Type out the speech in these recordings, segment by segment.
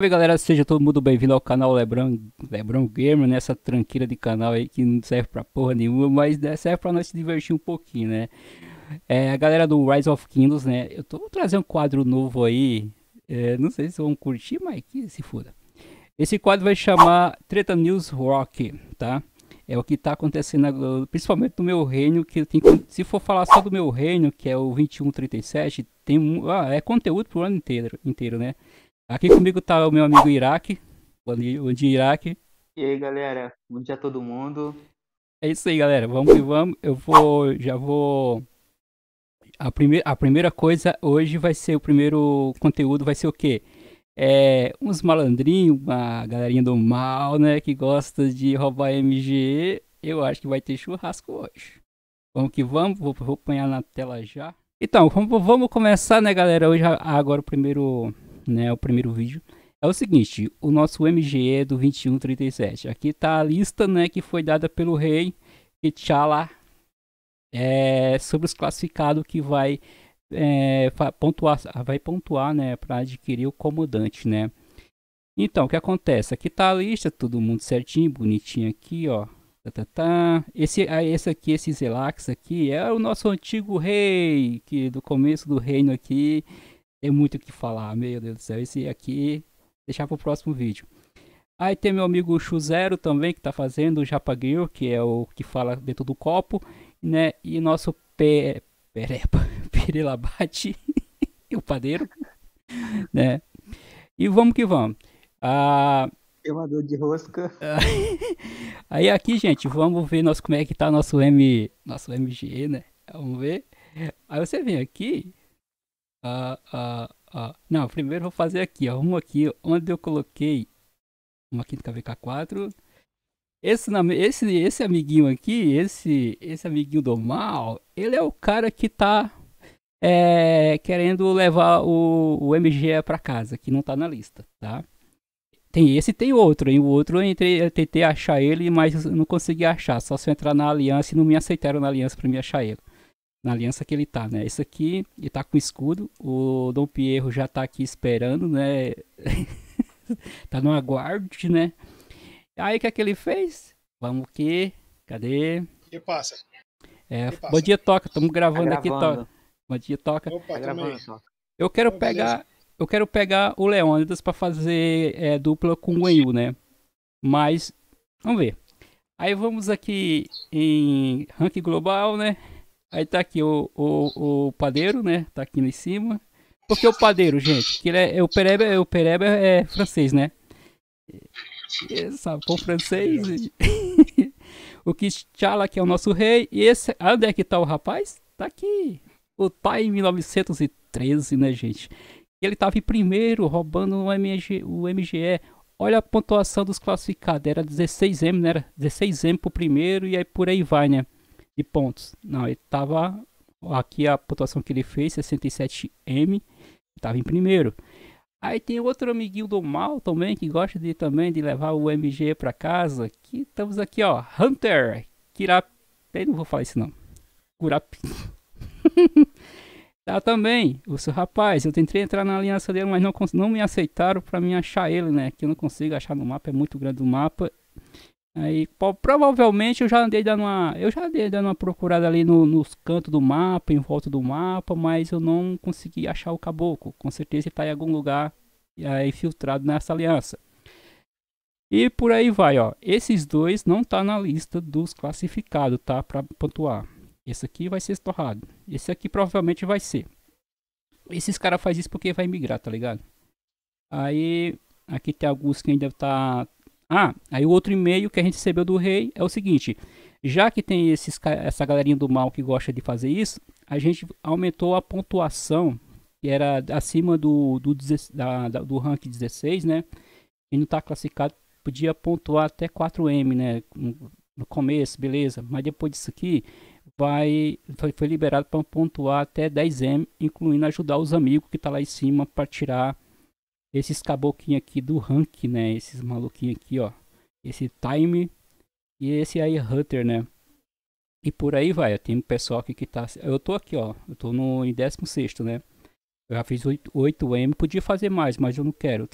Oi galera, seja todo mundo bem-vindo ao canal Lebron, Lebron Gamer, nessa né? tranqueira de canal aí que não serve pra porra nenhuma, mas né, serve pra nós se divertir um pouquinho, né? É, a galera do Rise of Kingdoms, né? Eu tô trazendo um quadro novo aí, é, não sei se vão curtir, mas que se foda. Esse quadro vai chamar Treta News Rock, tá? É o que tá acontecendo principalmente no meu reino, que tem se for falar só do meu reino, que é o 2137, tem um, ah, é conteúdo pro ano inteiro, inteiro né? Aqui comigo tá o meu amigo Iraque. Bom dia, Iraque. E aí, galera. Bom dia a todo mundo. É isso aí, galera. Vamos que vamos. Eu vou. Já vou. A, a primeira coisa hoje vai ser o primeiro conteúdo, vai ser o quê? É, uns malandrinhos, uma galerinha do mal, né? Que gosta de roubar MG. Eu acho que vai ter churrasco hoje. Vamos que vamos, vou, vou apanhar na tela já. Então, vamos começar, né, galera? Hoje, agora o primeiro né, o primeiro vídeo, é o seguinte, o nosso MGE é do 2137. Aqui tá a lista, né, que foi dada pelo rei T'Challa é, sobre os classificados que vai é, pontuar, vai pontuar, né, para adquirir o comandante, né? Então, o que acontece? Aqui tá a lista, todo mundo certinho, bonitinho aqui, ó. Tá, tá, tá. Esse, ah, esse aqui, esse Zelax aqui, é o nosso antigo rei, que do começo do reino aqui, tem muito o que falar, meu Deus do céu. Esse aqui, deixar para o próximo vídeo. Aí tem meu amigo Chuzero também, que está fazendo o Japa Grill, que é o que fala dentro do copo, né? E nosso Pereba, Pere Perelabate, o padeiro, né? E vamos que vamos. Ah, Queimador de rosca. Aí aqui, gente, vamos ver nosso, como é que tá nosso M, nosso MG, né? Vamos ver. Aí você vem aqui ah, ah, ah. Não, primeiro vou fazer aqui, arrumo aqui onde eu coloquei uma quinta vk 4 Esse, esse, esse amiguinho aqui, esse, esse amiguinho do mal, ele é o cara que tá é, querendo levar o, o MGE para casa, que não tá na lista, tá? Tem esse e tem outro, hein? O outro eu, entrei, eu tentei achar ele, mas não consegui achar. Só se eu entrar na aliança e não me aceitaram na aliança para me achar ele na aliança que ele tá, né? Esse aqui, ele tá com escudo, o Dom Pierro já tá aqui esperando, né? tá no aguarde, né? Aí o que é que ele fez? Vamos que? Cadê? Que passa? É, que passa? Bom dia, Toca, estamos gravando, tá gravando, aqui, Toca. Bom dia, Toca. Opa, tá gravando, toca. Eu quero Bom, pegar... Beleza. Eu quero pegar o Leônidas para fazer é, dupla com o Wenyu, né? Mas, vamos ver. Aí vamos aqui em ranking global, né? Aí tá aqui o, o, o padeiro, né? Tá aqui em cima. Porque o padeiro, gente, que ele é, é, o pereba, é, o pereba é francês, né? É, ele sabe, com francês. O o Kichala, que é o nosso rei. E esse, onde é que tá o rapaz? Tá aqui. O pai em 1913, né, gente? Ele tava em primeiro, roubando o, MG, o MGE. Olha a pontuação dos classificados. Era 16M, né? Era 16M pro primeiro e aí por aí vai, né? de pontos. Não, ele estava. Aqui a pontuação que ele fez, 67M, estava em primeiro. Aí tem outro amiguinho do mal também que gosta de também de levar o MG para casa. Que estamos aqui, ó, Hunter Kirap, eu não vou falar isso não. Kurap. tá também, o seu rapaz, eu tentei entrar na aliança dele, mas não não me aceitaram para mim achar ele, né? Que eu não consigo achar no mapa, é muito grande o mapa. Aí provavelmente eu já andei dando uma. Eu já andei dando uma procurada ali no, nos cantos do mapa, em volta do mapa, mas eu não consegui achar o caboclo. Com certeza ele está em algum lugar aí eh, filtrado nessa aliança. E por aí vai, ó. Esses dois não tá na lista dos classificados, tá? Para pontuar. Esse aqui vai ser estorrado. Esse aqui provavelmente vai ser. Esses caras fazem isso porque vai migrar, tá ligado? Aí aqui tem alguns que ainda tá ah, aí o outro e-mail que a gente recebeu do rei é o seguinte: já que tem esses, essa galerinha do mal que gosta de fazer isso, a gente aumentou a pontuação, que era acima do, do, da, do rank 16, né? E não está classificado, podia pontuar até 4M, né? No começo, beleza, mas depois disso aqui, vai foi, foi liberado para pontuar até 10M, incluindo ajudar os amigos que tá lá em cima para tirar esses caboclinhos aqui do rank, né? Esses maluquinhos aqui, ó. Esse time e esse aí Hunter, né? E por aí vai, tem um pessoal aqui que tá. Eu tô aqui, ó. Eu tô no em 16, né? Eu já fiz 8, 8M, podia fazer mais, mas eu não quero.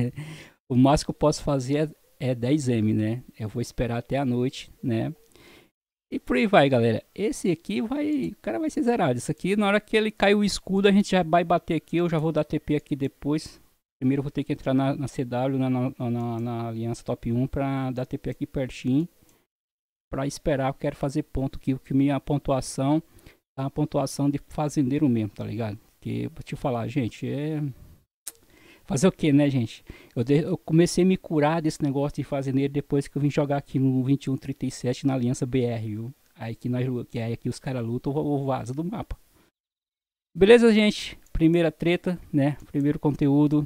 o máximo que eu posso fazer é, é 10M, né? Eu vou esperar até a noite, né? E por aí vai, galera. Esse aqui vai. O cara vai ser zerado. Isso aqui, na hora que ele cai o escudo, a gente já vai bater aqui. Eu já vou dar TP aqui depois. Primeiro eu vou ter que entrar na, na CW, na, na, na, Aliança Top 1 para dar TP aqui pertinho. Para esperar, eu quero fazer ponto aqui, porque minha pontuação a pontuação de fazendeiro mesmo, tá ligado? Que vou te falar, gente, é fazer o que, né, gente? Eu, de... eu, comecei a me curar desse negócio de fazendeiro depois que eu vim jogar aqui no 2137 na Aliança BR, viu? Aí que nós que aí que os caras lutam ou vaza do mapa. Beleza, gente? Primeira treta, né? Primeiro conteúdo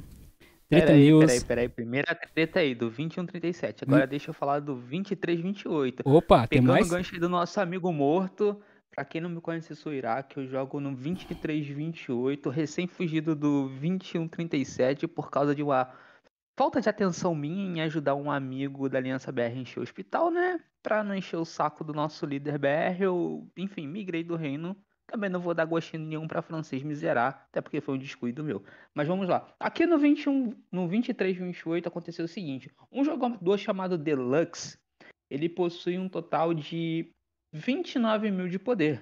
peraí, Peraí, peraí, primeira treta aí, do 2137. Agora hum. deixa eu falar do 2328. Opa, Pegando tem mais? o gancho aí do nosso amigo morto. Pra quem não me conhece, sou Iraque, eu jogo no 2328, recém-fugido do 2137 por causa de uma falta de atenção minha em ajudar um amigo da Aliança BR a encher o hospital, né? Pra não encher o saco do nosso líder BR, eu, enfim, migrei do reino também não vou dar gostinho nenhum para francês miserar, até porque foi um descuido meu. Mas vamos lá. Aqui no 21, no 23 28 aconteceu o seguinte: um jogador chamado Deluxe, ele possui um total de 29 mil de poder.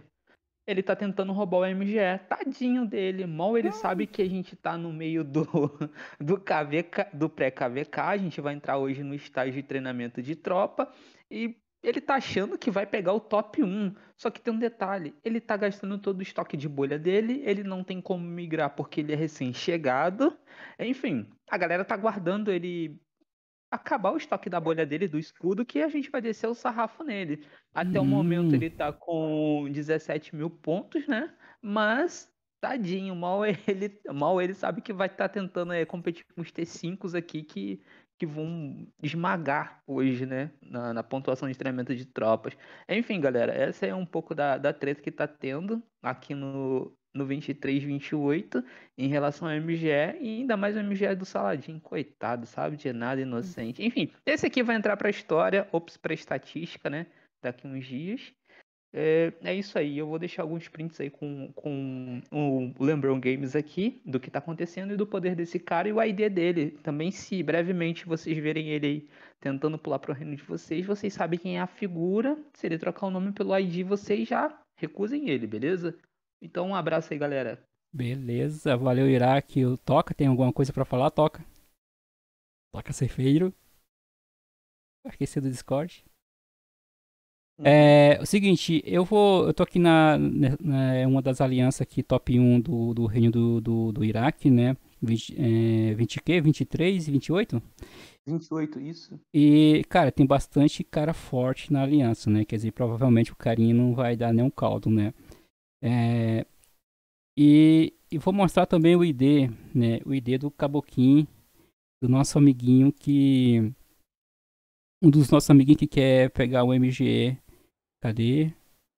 Ele tá tentando roubar o MGE. Tadinho dele. Mal ele Ai. sabe que a gente tá no meio do, do, KVK, do pré-KVK. A gente vai entrar hoje no estágio de treinamento de tropa. E ele tá achando que vai pegar o top 1. Só que tem um detalhe: ele tá gastando todo o estoque de bolha dele, ele não tem como migrar porque ele é recém-chegado. Enfim, a galera tá guardando ele acabar o estoque da bolha dele, do escudo, que a gente vai descer o sarrafo nele. Até hum. o momento ele tá com 17 mil pontos, né? Mas, tadinho, mal ele, mal ele sabe que vai estar tá tentando é, competir com os T5s aqui, que que vão esmagar hoje, né? Na, na, pontuação de treinamento de tropas. Enfim, galera, essa é um pouco da, da treta que tá tendo aqui no, no 23-28 em relação ao MGE e ainda mais o MGE do Saladin, coitado, sabe de nada, inocente. Enfim, esse aqui vai entrar pra história, ops, pra estatística, né? Daqui uns dias. É, é, isso aí, eu vou deixar alguns prints aí com, com o Lembron Games aqui, do que está acontecendo e do poder desse cara e o ID dele. Também, se brevemente vocês verem ele aí tentando pular pro reino de vocês, vocês sabem quem é a figura. Se ele trocar o nome pelo ID, vocês já recusem ele, beleza? Então, um abraço aí, galera. Beleza, valeu, Iraque. O Toca, tem alguma coisa para falar? Toca. Toca, Cefeiro. Esqueci do Discord. Uhum. É, é, o seguinte, eu vou. Eu tô aqui na, né, na é uma das alianças aqui, top 1 do, do reino do, do, do Iraque, né? 20, é, 20 que? 23, 28? 28, isso. E, cara, tem bastante cara forte na aliança, né? Quer dizer, provavelmente o carinho não vai dar nenhum caldo, né? É, e, e vou mostrar também o ID, né? O ID do Caboquim, do nosso amiguinho que. Um dos nossos amiguinhos que quer pegar o MGE Cadê?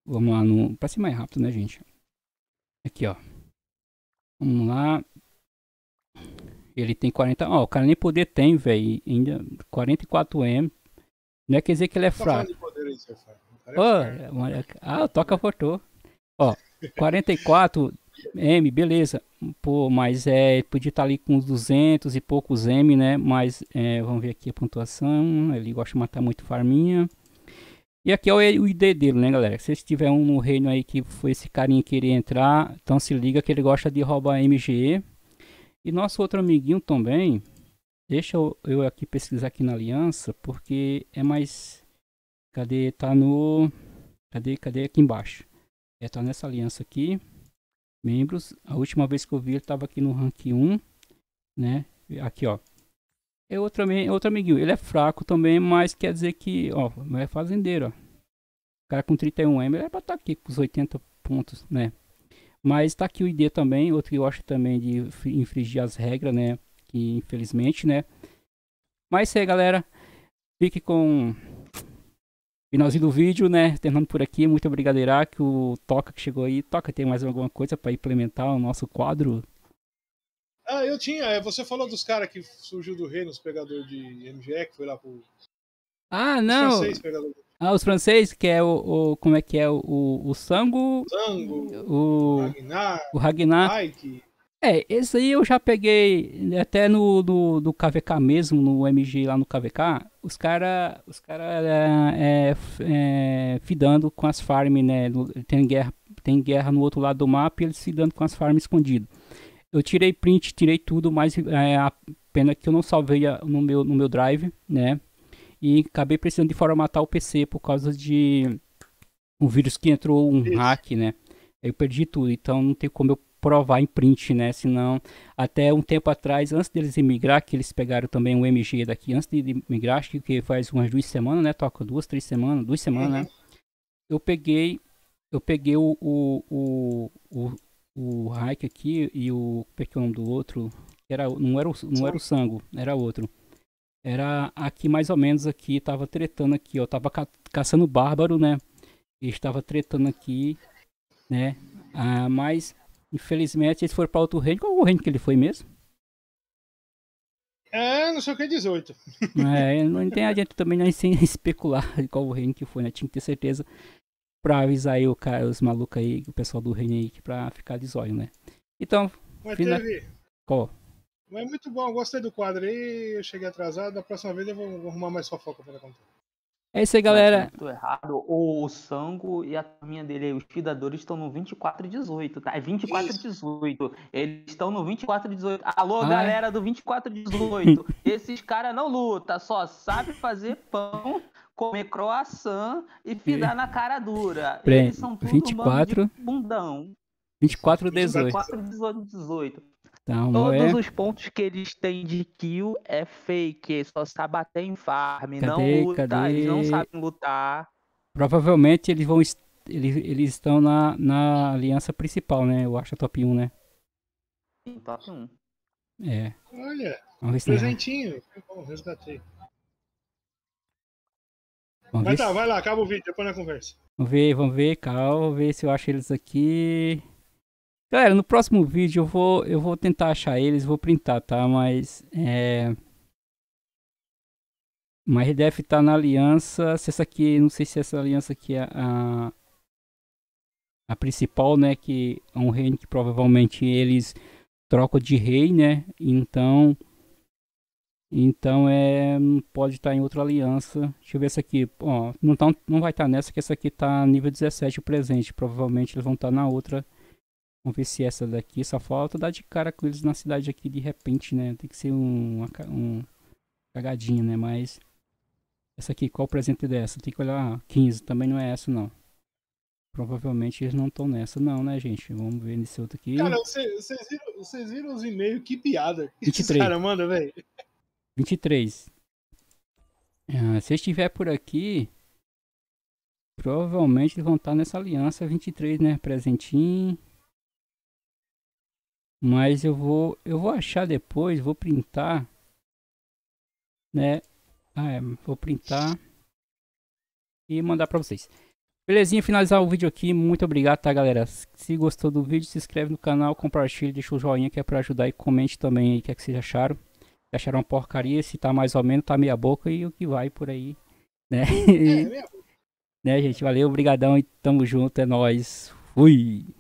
Vamos lá no. Pra ser mais rápido, né, gente? Aqui, ó. Vamos lá. Ele tem 40. Ó, o cara nem poder tem, velho. Ainda 44M. Não é quer dizer que ele é, é, é fraco. é, é ah, toca fortô. Ó, 44M, beleza. Pô, mas é. Podia estar tá ali com uns 200 e poucos M, né? Mas é, vamos ver aqui a pontuação. Ele gosta de matar muito farminha. E aqui é o, ID dele, né, galera? Se tiver um no reino aí que foi esse carinha querer entrar, então se liga que ele gosta de roubar MGE. E nosso outro amiguinho também, deixa eu, eu aqui pesquisar aqui na aliança, porque é mais... Cadê? Tá no... Cadê? Cadê aqui embaixo? É, tá nessa aliança aqui. Membros. A última vez que eu vi ele tava aqui no rank 1, né? Aqui, ó. É outro, é outro amiguinho. Ele é fraco também, mas quer dizer que, ó, não é fazendeiro, ó. O cara com 31M, ele é pra estar tá aqui com os 80 pontos, né? Mas tá aqui o ID também, outro que eu acho também de infringir as regras, né? Que infelizmente, né? Mas é, galera. Fique com finalzinho do vídeo, né? Terminando por aqui. Muito obrigado, Iraque. O Toca que chegou aí. Toca, tem mais alguma coisa para implementar o nosso quadro? Ah, eu tinha. É, você falou dos caras que surgiu do reino, os pegador de MGE, que foi lá pro. Ah, não! Os pegador. Ah, os franceses, que é o, o, Como é que é? O, o, Sango. Sango. O Ragnar. O Ragnar. Mike. É, esse aí eu já peguei até no do, do KVK mesmo, no MG lá no KVK. Os caras os cara, é, é, é fidando com as farms, né? Tem guerra, tem guerra no outro lado do mapa e eles fidando com as farms escondido. Eu tirei print, tirei tudo, mas é, a pena que eu não salvei no meu, no meu drive, né? E acabei precisando de formatar o PC por causa de um vírus que entrou, um Isso. hack, né? Eu perdi tudo, então não tem como eu provar em print, né? Senão, até um tempo atrás, antes deles emigrar, que eles pegaram também o um MG daqui, antes de emigrar, acho que faz umas duas semanas, né? Toca duas, três semanas, duas semanas, né? uhum. né? Eu peguei, eu peguei o, o, o, o Hike aqui e o pequeno é é do outro era, não, era o, não era o sangue era outro. Era aqui mais ou menos aqui, tava tretando aqui, ó. Tava ca, caçando bárbaro, né? E estava tretando aqui, né? Ah, mas infelizmente eles foram para outro reino. Qual o reino que ele foi mesmo? É, não sei o que, 18. É, não tem adianta também nem né, sem especular qual o reino que foi, né? Tinha que ter certeza pra avisar aí cara, os malucos aí, o pessoal do reino aí, pra ficar de zóio, né? Então. Mas final... teve. Mas é muito bom, eu gostei do quadro aí, eu cheguei atrasado, da próxima vez eu vou, vou arrumar mais fofoca pra contar. É isso aí, galera. Não, errado. O Sango e a turminha dele, os cuidadores estão no 24 e 18, tá? É 24 e 18. Eles estão no 24 e 18. Alô, Ai. Ah, é? galera do 24 e 18. Esses caras não luta, só sabe fazer pão, comer croissant e fidar na cara dura. Prêmio. Eles são tudo 24 bando bundão. 24 e 18. 24 e 18. Então, Todos é... os pontos que eles têm de kill é fake, é só sabe bater em farm, cadê, não luta, cadê? eles não sabem lutar. Provavelmente eles vão est... eles, eles estão na, na aliança principal, né? Eu acho a top 1, né? Sim, top 1. É. Olha, Vamos presentinho. Que bom, resgatei. Vamos Mas ver... tá, vai lá, acaba o vídeo, depois na conversa. Vamos ver, vamos ver, calma, ver se eu acho eles aqui. Galera, no próximo vídeo eu vou, eu vou tentar achar eles, vou printar, tá? Mas é... Mas deve estar tá na aliança, se essa aqui, não sei se essa aliança aqui é a, a principal, né? Que é um reino que provavelmente eles trocam de rei, né? Então, então é pode estar tá em outra aliança. Deixa eu ver essa aqui, ó, não, tá, não vai estar tá nessa, que essa aqui tá nível 17 presente. Provavelmente eles vão estar tá na outra aliança Vamos ver se essa daqui só falta dar de cara com eles na cidade aqui de repente, né? Tem que ser um, um cagadinha, né? Mas essa aqui, qual o presente dessa? Tem que olhar 15, ah, também não é essa não. Provavelmente eles não estão nessa não, né, gente? Vamos ver nesse outro aqui. Cara, vocês viram, viram os e-mails? Que piada. 23. Cara, manda, velho. 23. Ah, se estiver por aqui, provavelmente eles vão estar tá nessa aliança 23, né? Presentinho. Mas eu vou, eu vou achar depois, vou printar, né? Ah, é, vou printar e mandar para vocês. Belezinha, finalizar o vídeo aqui. Muito obrigado, tá, galera? Se gostou do vídeo, se inscreve no canal, compartilha, deixa o joinha que é para ajudar e comente também aí o que é que vocês acharam. Se acharam uma porcaria, se tá mais ou menos, tá meia boca e o que vai por aí, né? É, é né, gente? Valeu, obrigadão e tamo junto, é nóis. Fui!